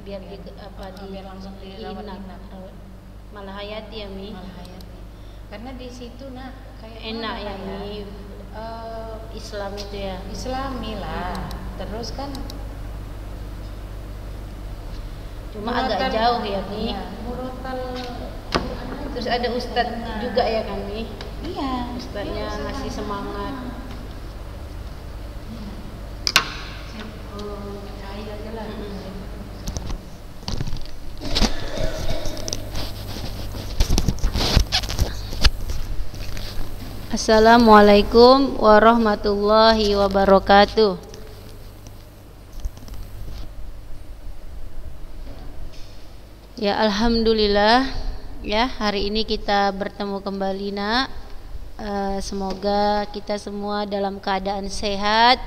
Iya. biar di apa di biar langsung dirawat inap. Malah hayati ya Mi. Malah hayati. Karena di situ nak kayak enak ya, ya? Mi. Uh, Islam itu ya. Islami lah. Terus kan cuma agak jauh ya Mi. Iya, Terus ada ustadz nah. juga ya kami. Iya. Ustadznya iya, ngasih semangat. Nah. percaya aja lah. Mm -hmm. Assalamualaikum warahmatullahi wabarakatuh. Ya alhamdulillah ya hari ini kita bertemu kembali Nak. Uh, semoga kita semua dalam keadaan sehat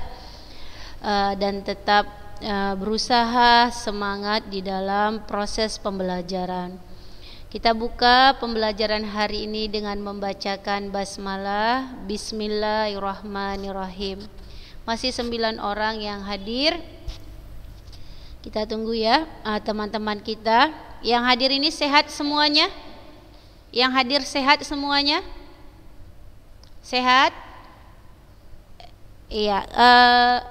uh, dan tetap uh, berusaha semangat di dalam proses pembelajaran. Kita buka pembelajaran hari ini dengan membacakan basmalah Bismillahirrahmanirrahim. Masih sembilan orang yang hadir. Kita tunggu ya ah, teman-teman kita. Yang hadir ini sehat semuanya? Yang hadir sehat semuanya? Sehat? Iya, uh,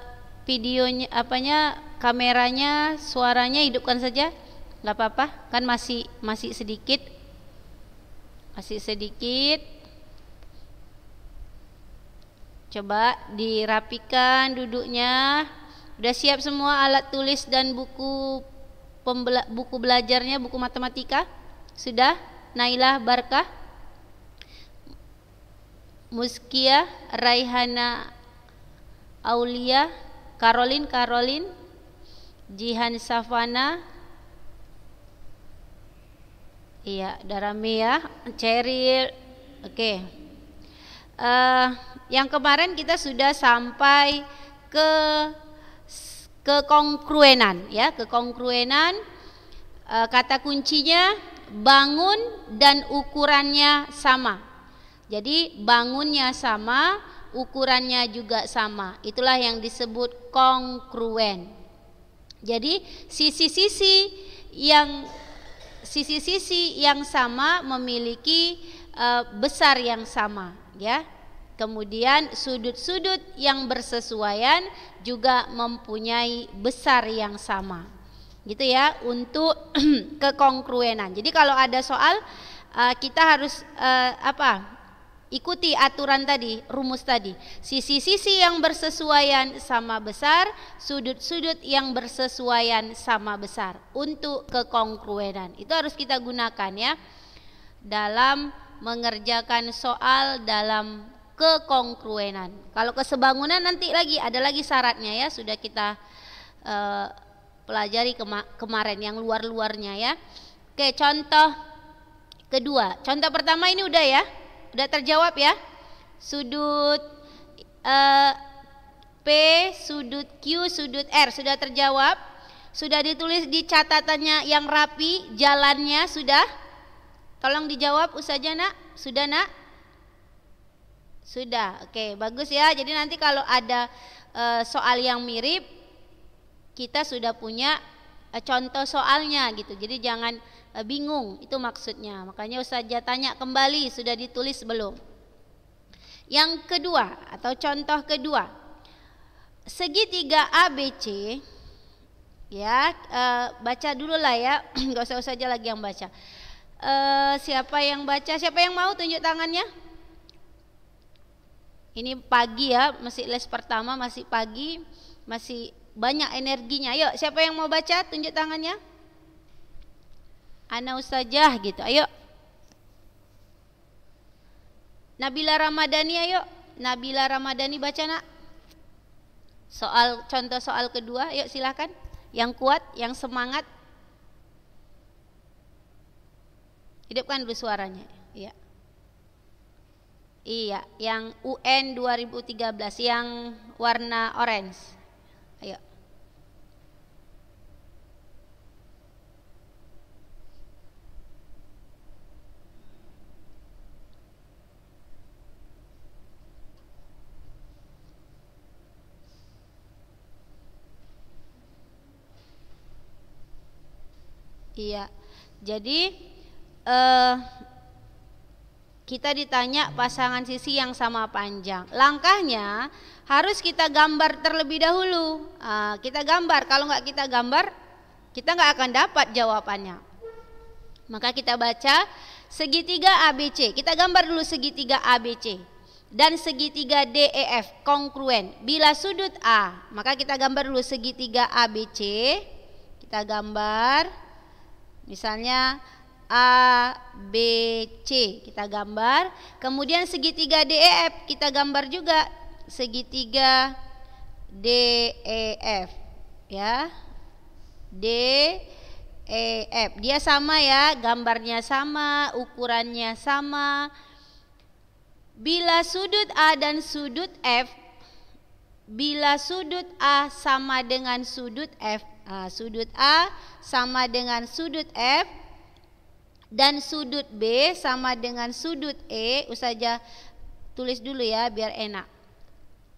videonya apanya kameranya, suaranya hidupkan saja nggak apa-apa kan masih masih sedikit masih sedikit coba dirapikan duduknya udah siap semua alat tulis dan buku pembela, buku belajarnya buku matematika sudah Nailah Barkah Muskia Raihana Aulia Karolin Karolin Jihan Savana Iya, Daramia, Cheryl. Oke. Okay. Uh, eh, yang kemarin kita sudah sampai ke kekongkruenan ya, kekongkruenan uh, kata kuncinya bangun dan ukurannya sama. Jadi bangunnya sama, ukurannya juga sama. Itulah yang disebut kongruen. Jadi sisi-sisi yang sisi-sisi yang sama memiliki uh, besar yang sama ya Kemudian sudut-sudut yang bersesuaian juga mempunyai besar yang sama. Gitu ya, untuk kekongkruenan. Jadi kalau ada soal uh, kita harus uh, apa? Ikuti aturan tadi, rumus tadi. Sisi-sisi yang bersesuaian sama besar, sudut-sudut yang bersesuaian sama besar untuk kekongkruenan. Itu harus kita gunakan ya dalam mengerjakan soal dalam kekongkruenan. Kalau kesebangunan nanti lagi ada lagi syaratnya ya, sudah kita uh, pelajari kema kemarin yang luar-luarnya ya. Oke, contoh kedua. Contoh pertama ini udah ya. Udah terjawab ya? Sudut eh, P, sudut Q, sudut R sudah terjawab? Sudah ditulis di catatannya yang rapi, jalannya sudah? Tolong dijawab usaha nak, sudah nak? Sudah, oke bagus ya. Jadi nanti kalau ada e, soal yang mirip, kita sudah punya e, contoh soalnya gitu. Jadi jangan Eh, bingung itu maksudnya makanya saja tanya kembali sudah ditulis belum yang kedua atau contoh kedua segitiga ABC ya e, baca dulu lah ya nggak usah usah aja lagi yang baca e, siapa yang baca siapa yang mau tunjuk tangannya ini pagi ya masih les pertama masih pagi masih banyak energinya yuk siapa yang mau baca tunjuk tangannya ana ustazah gitu ayo Nabila Ramadhani ayo Nabila Ramadhani baca nak soal contoh soal kedua yuk silahkan yang kuat yang semangat hidupkan dulu suaranya iya iya yang UN 2013 yang warna orange ayo Iya. Jadi eh kita ditanya pasangan sisi yang sama panjang. Langkahnya harus kita gambar terlebih dahulu. Ah, kita gambar, kalau nggak kita gambar, kita nggak akan dapat jawabannya. Maka kita baca segitiga ABC. Kita gambar dulu segitiga ABC dan segitiga DEF kongruen. Bila sudut A, maka kita gambar dulu segitiga ABC. Kita gambar Misalnya A, B, C kita gambar. Kemudian segitiga DEF kita gambar juga segitiga DEF ya. D e, F Dia sama ya, gambarnya sama, ukurannya sama. Bila sudut A dan sudut F bila sudut A sama dengan sudut F Ah, sudut A sama dengan sudut F dan sudut B sama dengan sudut E. Usaja tulis dulu ya biar enak.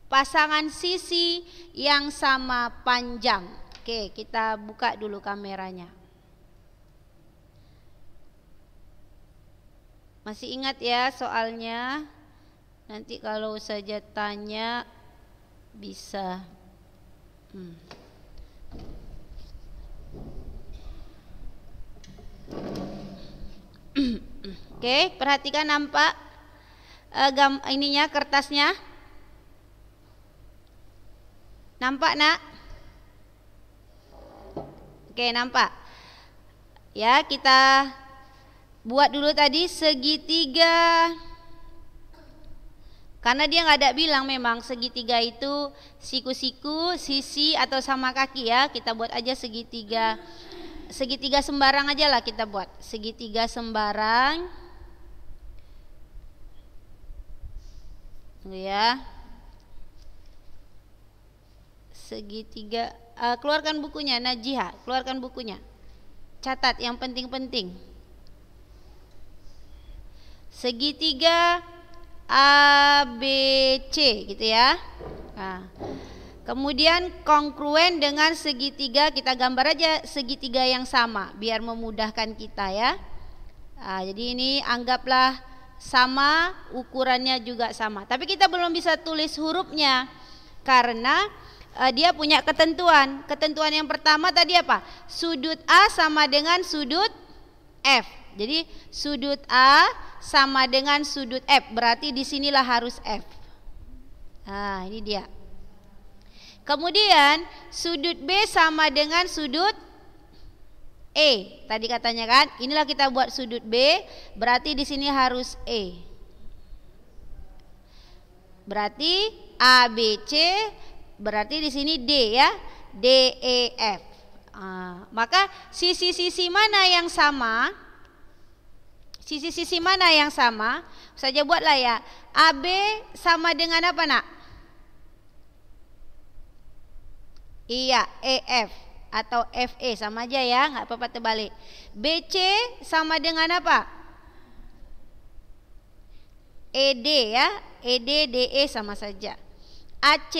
Pasangan sisi yang sama panjang. Oke, kita buka dulu kameranya. Masih ingat ya soalnya? Nanti kalau saja tanya bisa. Hmm. Oke, perhatikan nampak uh, gam ininya kertasnya. Nampak nak? Oke, nampak. Ya, kita buat dulu tadi segitiga. Karena dia nggak ada bilang memang segitiga itu siku-siku, sisi atau sama kaki ya. Kita buat aja segitiga segitiga sembarang aja lah kita buat segitiga sembarang Tunggu ya segitiga uh, keluarkan bukunya Najiha keluarkan bukunya catat yang penting-penting segitiga ABC gitu ya nah. Kemudian kongruen dengan segitiga kita gambar aja segitiga yang sama biar memudahkan kita ya. Nah, jadi ini anggaplah sama ukurannya juga sama. Tapi kita belum bisa tulis hurufnya karena uh, dia punya ketentuan. Ketentuan yang pertama tadi apa? Sudut A sama dengan sudut F. Jadi sudut A sama dengan sudut F berarti disinilah harus F. Nah ini dia. Kemudian sudut B sama dengan sudut E. Tadi katanya kan, inilah kita buat sudut B, berarti di sini harus E. Berarti ABC berarti di sini D ya, DEF. Nah, maka sisi-sisi mana yang sama? Sisi-sisi mana yang sama? Saja buatlah ya. AB sama dengan apa, Nak? Iya, EF atau FE sama aja ya, nggak apa-apa terbalik. BC sama dengan apa? ED ya, ED DE sama saja. AC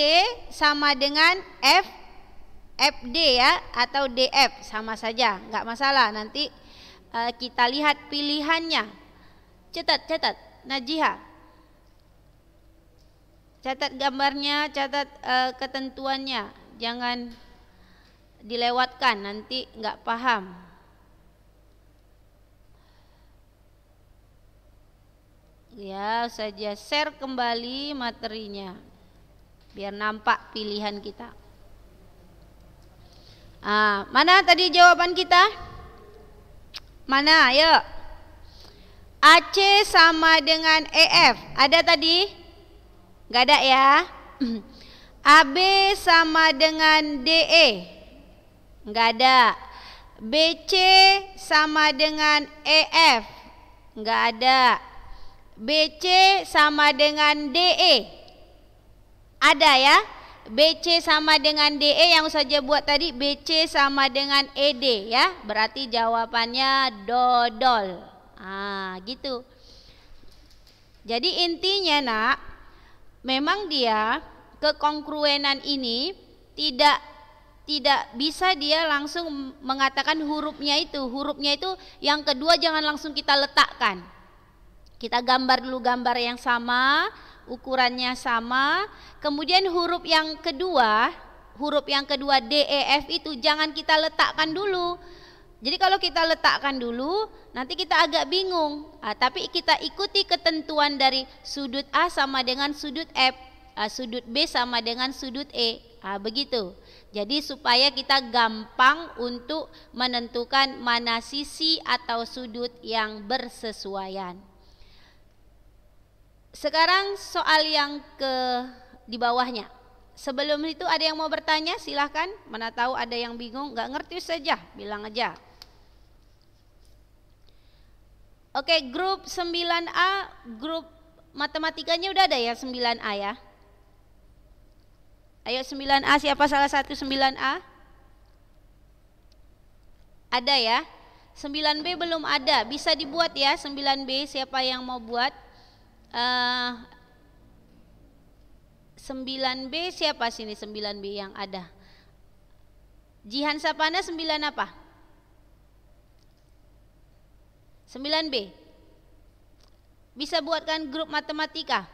sama dengan F FD ya atau DF sama saja, nggak masalah nanti uh, kita lihat pilihannya. Catat, catat. Najiha. Catat gambarnya, catat uh, ketentuannya jangan dilewatkan nanti nggak paham ya saja share kembali materinya biar nampak pilihan kita ah, mana tadi jawaban kita mana ya AC sama dengan EF ada tadi nggak ada ya AB sama dengan DE. Enggak ada. BC sama dengan EF. Enggak ada. BC sama dengan DE. Ada ya? BC sama dengan DE yang saja buat tadi BC sama dengan ED ya. Berarti jawabannya dodol. Ah, gitu. Jadi intinya nak memang dia kekongkruenan ini tidak tidak bisa dia langsung mengatakan hurufnya itu hurufnya itu yang kedua jangan langsung kita letakkan kita gambar dulu gambar yang sama ukurannya sama kemudian huruf yang kedua huruf yang kedua D E F itu jangan kita letakkan dulu jadi kalau kita letakkan dulu nanti kita agak bingung nah, tapi kita ikuti ketentuan dari sudut A sama dengan sudut F uh, sudut B sama dengan sudut E. Nah, begitu. Jadi supaya kita gampang untuk menentukan mana sisi atau sudut yang bersesuaian. Sekarang soal yang ke di bawahnya. Sebelum itu ada yang mau bertanya silahkan. Mana tahu ada yang bingung, nggak ngerti saja, bilang aja. Oke, grup 9A, grup matematikanya udah ada ya 9A ya. Ayo 9A siapa salah satu 9A? Ada ya? 9B belum ada, bisa dibuat ya 9B siapa yang mau buat? Uh, eh, 9B siapa sini 9B yang ada? Jihan Sapana 9 apa? 9B. Bisa buatkan grup matematika?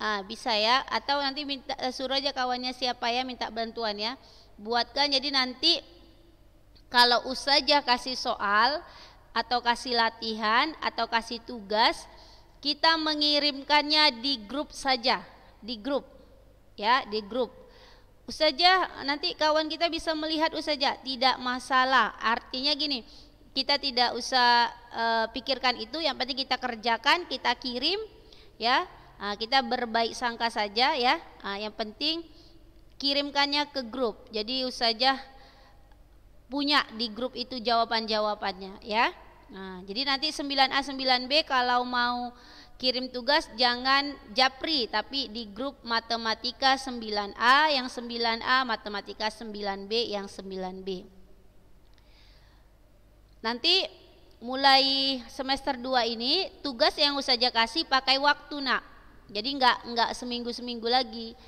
Ah, bisa ya atau nanti minta eh, suruh aja kawannya siapa ya minta bantuan ya. Buatkan jadi nanti kalau usaha kasih soal atau kasih latihan atau kasih tugas kita mengirimkannya di grup saja, di grup. Ya, di grup. usaha nanti kawan kita bisa melihat usaha tidak masalah. Artinya gini, kita tidak usah e, pikirkan itu, yang penting kita kerjakan, kita kirim ya uh, kita berbaik sangka saja ya uh, yang penting kirimkannya ke grup jadi usaha punya di grup itu jawaban-jawabannya ya nah jadi nanti 9A 9B kalau mau kirim tugas jangan japri tapi di grup matematika 9A yang 9A matematika 9B yang 9B nanti mulai semester 2 ini tugas yang usaha kasih pakai waktu nak jadi nggak nggak seminggu seminggu lagi.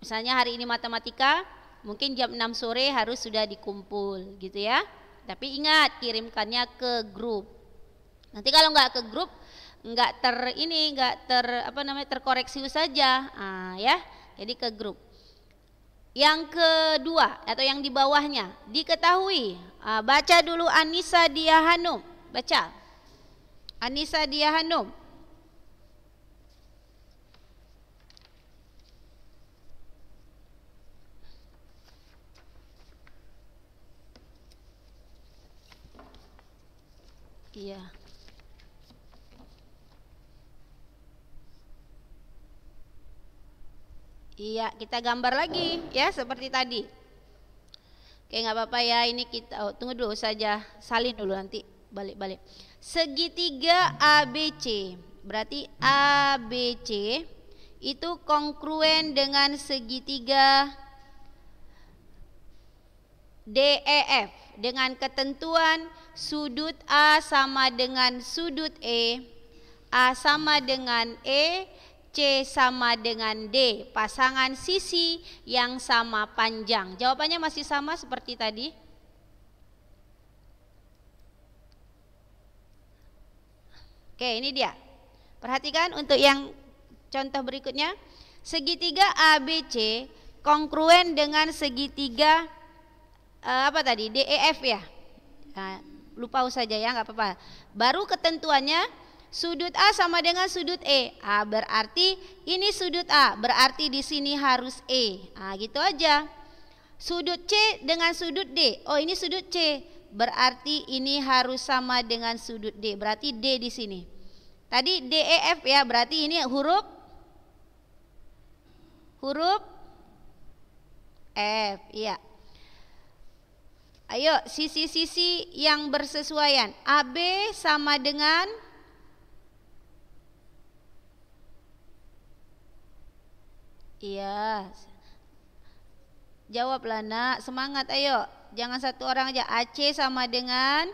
Misalnya hari ini matematika, mungkin jam 6 sore harus sudah dikumpul gitu ya. Tapi ingat kirimkannya ke grup. Nanti kalau nggak ke grup, nggak ter ini nggak ter apa namanya terkoreksi saja, ah, ya. Jadi ke grup. Yang kedua atau yang di bawahnya diketahui. Ah, baca dulu Anissa Diahanum. Baca. Anissa Diahanum. Iya. Iya, kita gambar lagi ya seperti tadi. Oke, nggak apa-apa ya. Ini kita oh, tunggu dulu saja salin dulu nanti balik-balik. Segitiga ABC. Berarti ABC itu kongruen dengan segitiga DEF dengan ketentuan sudut A sama dengan sudut E, A sama dengan E, C sama dengan D, pasangan sisi yang sama panjang. Jawabannya masih sama seperti tadi. Oke, ini dia. Perhatikan untuk yang contoh berikutnya. Segitiga ABC kongruen dengan segitiga uh, apa tadi DEF ya nah, lupa saja ya nggak apa-apa baru ketentuannya sudut A sama dengan sudut E berarti ini sudut A berarti di sini harus E nah, gitu aja sudut C dengan sudut D oh ini sudut C berarti ini harus sama dengan sudut D berarti D di sini tadi DEF ya berarti ini huruf huruf F e. ya Ayo sisi-sisi yang bersesuaian. AB sama dengan Iya. Jawablah Nak, semangat ayo. Jangan satu orang aja. AC sama dengan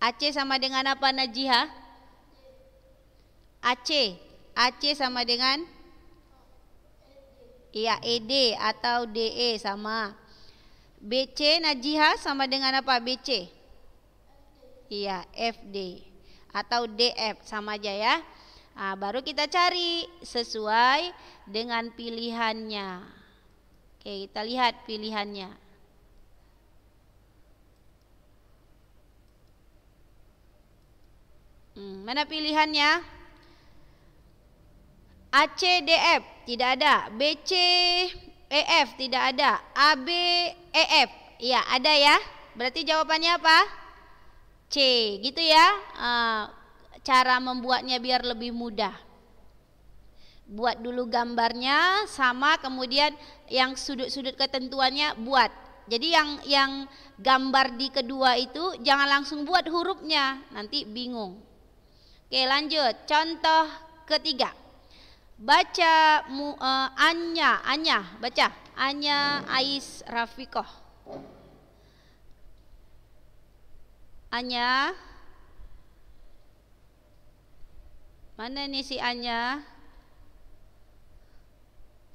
AC sama dengan apa Najihah? AC. AC sama dengan Ya, ED atau DE sama. BC najihah sama dengan apa BC? Iya, FD atau DF sama aja ya. Nah, baru kita cari sesuai dengan pilihannya. Oke, kita lihat pilihannya. Hmm, mana pilihannya? ACDF tidak ada, BCEF tidak ada, ABEF ya ada ya. Berarti jawabannya apa? C, gitu ya. cara membuatnya biar lebih mudah. Buat dulu gambarnya sama kemudian yang sudut-sudut ketentuannya buat. Jadi yang yang gambar di kedua itu jangan langsung buat hurufnya, nanti bingung. Oke, lanjut. Contoh ketiga baca mu, uh, Anya, Anya, baca Anya Ais Rafiqoh Anya Mana nih si Anya?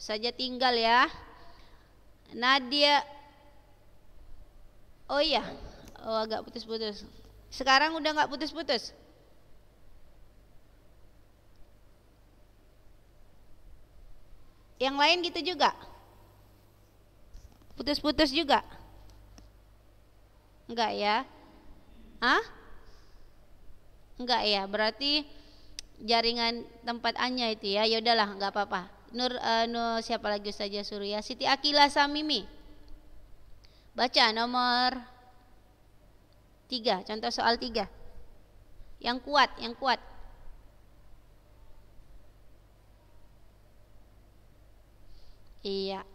Saja tinggal ya. Nadia Oh iya, oh agak putus-putus. Sekarang udah nggak putus-putus? Yang lain gitu juga? Putus-putus juga? Enggak ya? Ah? Enggak ya? Berarti jaringan tempat Anya itu ya. Ya udahlah, enggak apa-apa. Nur, uh, Nur siapa lagi saja Surya? ya? Siti Akila Samimi. Baca nomor 3, contoh soal 3. Yang kuat, yang kuat. Iya.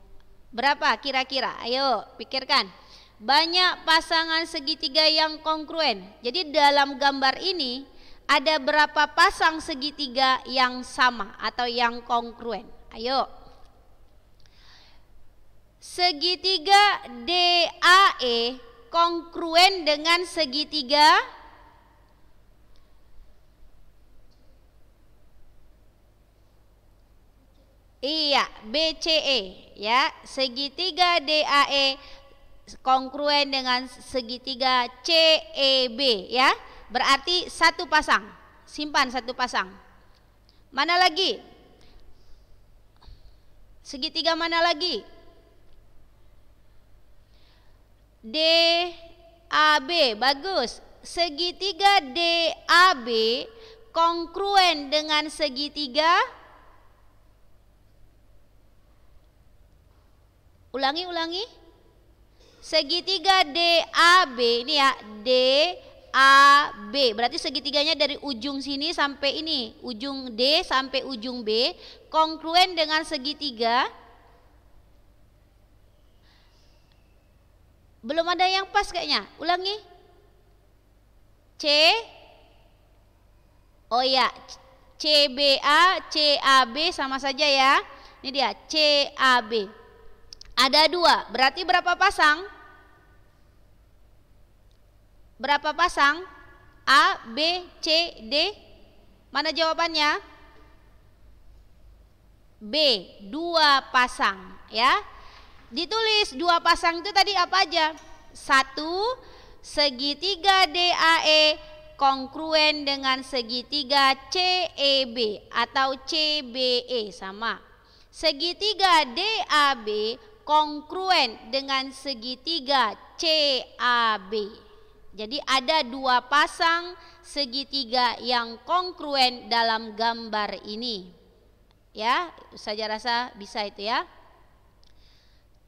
Berapa kira-kira? Ayo pikirkan. Banyak pasangan segitiga yang kongruen. Jadi dalam gambar ini ada berapa pasang segitiga yang sama atau yang kongruen? Ayo. Segitiga DAE kongruen dengan segitiga Iya, BCE ya, segitiga DAE kongruen dengan segitiga CEB ya. Berarti satu pasang. Simpan satu pasang. Mana lagi? Segitiga mana lagi? DAB, bagus. Segitiga DAB kongruen dengan segitiga Ulangi, ulangi. Segitiga DAB ini ya, DAB. Berarti segitiganya dari ujung sini sampai ini, ujung D sampai ujung B, kongruen dengan segitiga. Belum ada yang pas kayaknya. Ulangi. C Oh ya, CBA, CAB sama saja ya. Ini dia CAB. Ada dua, berarti berapa pasang? Berapa pasang? A, B, C, D. Mana jawabannya? B, dua pasang ya. Ditulis dua pasang itu tadi apa aja? Satu, segitiga DAE kongruen dengan segitiga CEB atau CBE sama. Segitiga DAB kongruen dengan segitiga CAB. Jadi ada dua pasang segitiga yang kongruen dalam gambar ini. Ya, saya rasa bisa itu ya.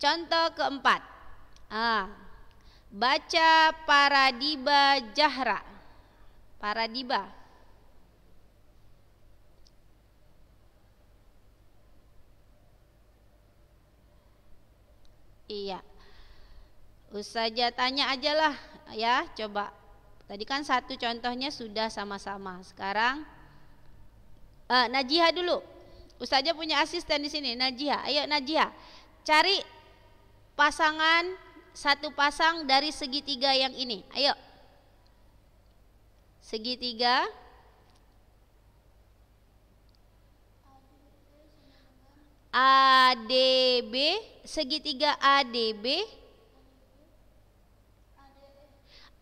Contoh keempat. Ah, baca paradiba jahra. Paradiba. Iya. usaha tanya aja lah ya, coba. Tadi kan satu contohnya sudah sama-sama. Sekarang uh, eh, Najiha dulu. Usaha punya asisten di sini, Najiha. Ayo Najiha, cari pasangan satu pasang dari segitiga yang ini. Ayo. Segitiga ADB segitiga ADB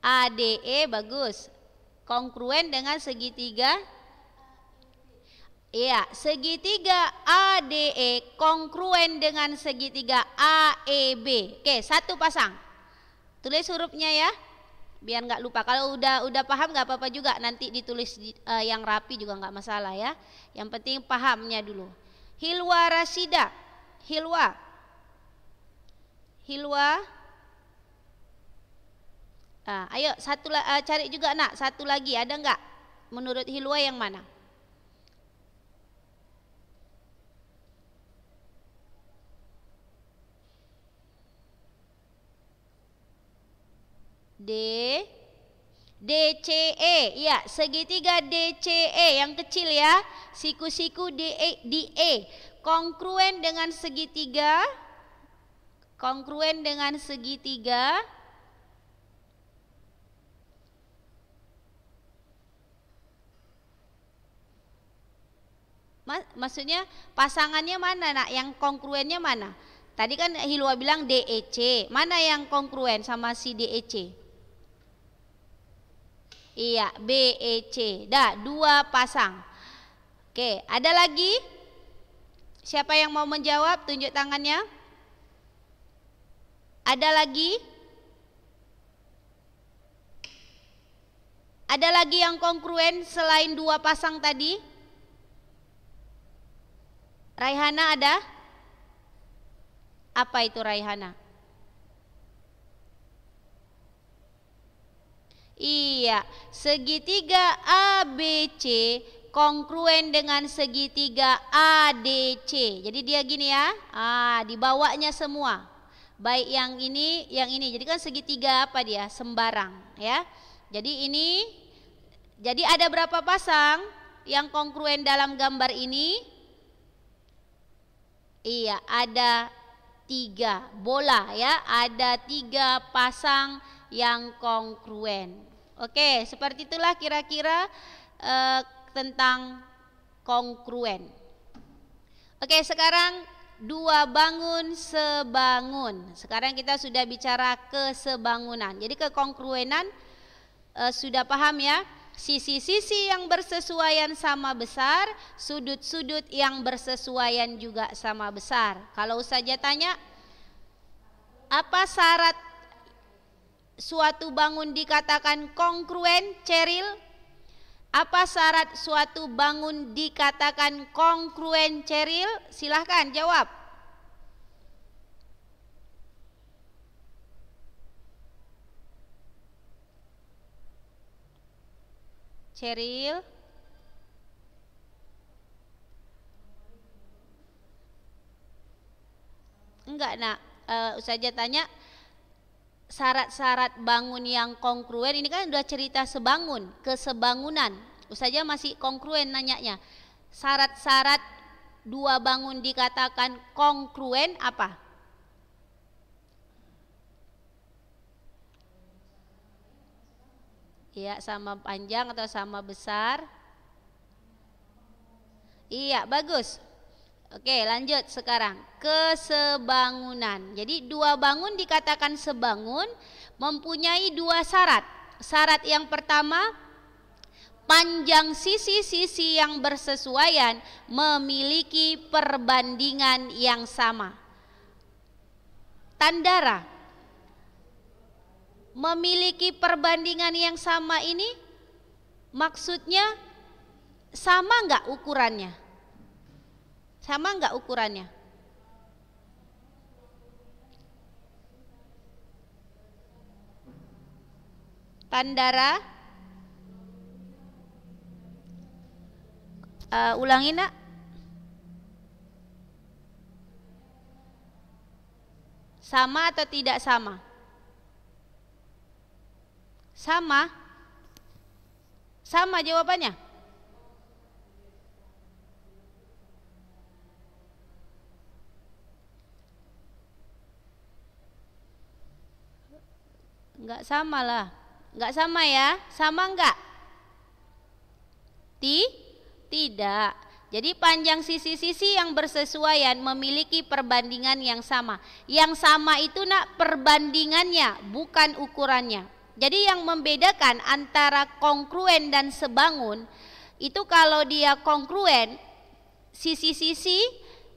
ADE bagus kongruen dengan segitiga iya segitiga ADE kongruen dengan segitiga AEB. Oke, satu pasang. Tulis hurufnya ya, biar nggak lupa. Kalau udah udah paham nggak apa-apa juga, nanti ditulis eh, yang rapi juga nggak masalah ya. Yang penting pahamnya dulu. Hilwa Rasida. Hilwa. Hilwa. Ah, ayo satu uh, cari juga nak, satu lagi ada enggak? Menurut Hilwa yang mana? D DCE, ya segitiga DCE yang kecil ya, siku-siku DE, DE, kongruen dengan segitiga, kongruen dengan segitiga, maksudnya pasangannya mana nak, yang kongruennya mana? Tadi kan Hilwa bilang DEC, mana yang kongruen sama si DEC? Iya, B, E, C. Dah, dua pasang. Oke, ada lagi? Siapa yang mau menjawab? Tunjuk tangannya. Ada lagi? Ada lagi yang kongruen selain dua pasang tadi? Raihana ada? Apa itu Raihana? Iya, segitiga ABC kongruen dengan segitiga ADC. Jadi dia gini ya. Ah, dibawanya semua. Baik yang ini, yang ini. Jadi kan segitiga apa dia? Sembarang, ya. Jadi ini jadi ada berapa pasang yang kongruen dalam gambar ini? Iya, ada tiga bola ya, ada tiga pasang yang kongruen. Oke, seperti itulah kira-kira eh, tentang kongruen. Oke, sekarang dua bangun sebangun. Sekarang kita sudah bicara kesebangunan. Jadi kekongruenan e, eh, sudah paham ya? Sisi-sisi yang bersesuaian sama besar, sudut-sudut yang bersesuaian juga sama besar. Kalau saja tanya apa syarat suatu bangun dikatakan kongruen, ceril? Apa syarat suatu bangun dikatakan kongruen, ceril? Silahkan jawab. Ceril Enggak nak uh, eh, Usaha tanya syarat-syarat bangun yang kongruen ini kan sudah cerita sebangun kesebangunan usaha masih kongruen nanyanya syarat-syarat dua bangun dikatakan kongruen apa Iya sama panjang atau sama besar Iya bagus Oke, lanjut sekarang kesebangunan. Jadi dua bangun dikatakan sebangun mempunyai dua syarat. Syarat yang pertama panjang sisi-sisi yang bersesuaian memiliki perbandingan yang sama. Tandara memiliki perbandingan yang sama ini maksudnya sama nggak ukurannya? Sama enggak ukurannya? Pandara uh, eh, ulangi nak sama atau tidak sama sama sama jawabannya Enggak sama lah. Enggak sama ya? Sama enggak? Ti? Tidak. Jadi panjang sisi-sisi yang bersesuaian memiliki perbandingan yang sama. Yang sama itu nak perbandingannya, bukan ukurannya. Jadi yang membedakan antara kongruen dan sebangun itu kalau dia kongruen sisi-sisi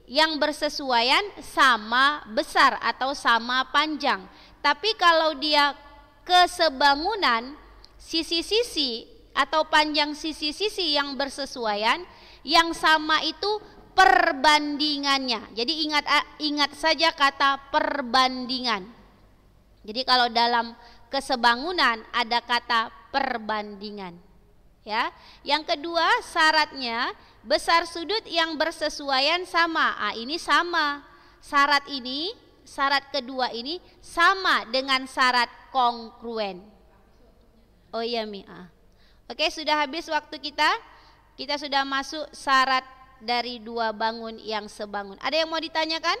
yang bersesuaian sama besar atau sama panjang. Tapi kalau dia kesebangunan sisi-sisi atau panjang sisi-sisi yang bersesuaian yang sama itu perbandingannya. Jadi ingat ingat saja kata perbandingan. Jadi kalau dalam kesebangunan ada kata perbandingan. Ya. Yang kedua, syaratnya besar sudut yang bersesuaian sama. Ah, ini sama. Syarat ini syarat kedua ini sama dengan syarat kongruen. Oh iya Mi. Ah. Oke, sudah habis waktu kita. Kita sudah masuk syarat dari dua bangun yang sebangun. Ada yang mau ditanyakan?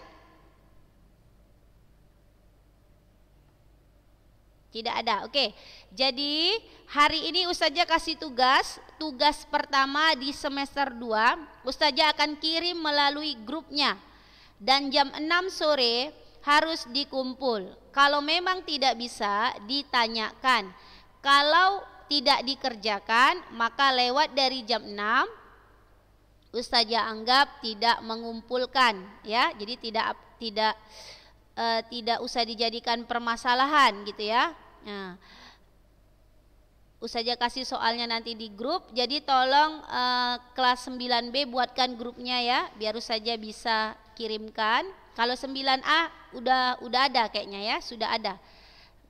Tidak ada. Oke. Jadi hari ini Ustazah kasih tugas, tugas pertama di semester 2, Ustazah akan kirim melalui grupnya. Dan jam 6 sore harus dikumpul. Kalau memang tidak bisa ditanyakan. Kalau tidak dikerjakan maka lewat dari jam 6 ustazah anggap tidak mengumpulkan ya. Jadi tidak tidak e, tidak usah dijadikan permasalahan gitu ya. Nah, saja kasih soalnya nanti di grup. Jadi tolong uh, kelas 9B buatkan grupnya ya, biar saja bisa kirimkan. Kalau 9A udah udah ada kayaknya ya, sudah ada.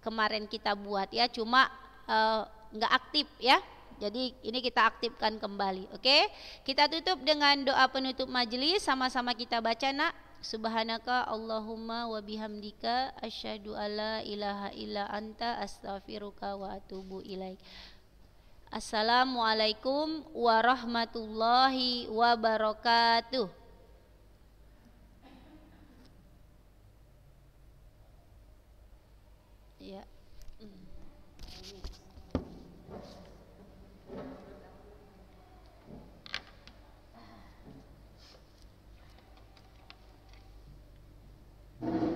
Kemarin kita buat ya, cuma eh, nggak aktif ya. Jadi ini kita aktifkan kembali, oke? Okay? Kita tutup dengan doa penutup majelis, sama-sama kita baca nak. Subhanaka Allahumma wa bihamdika asyhadu alla ilaha illa anta astaghfiruka wa atubu ilaik. Assalamualaikum warahmatullahi wabarakatuh. Ya. Thank you.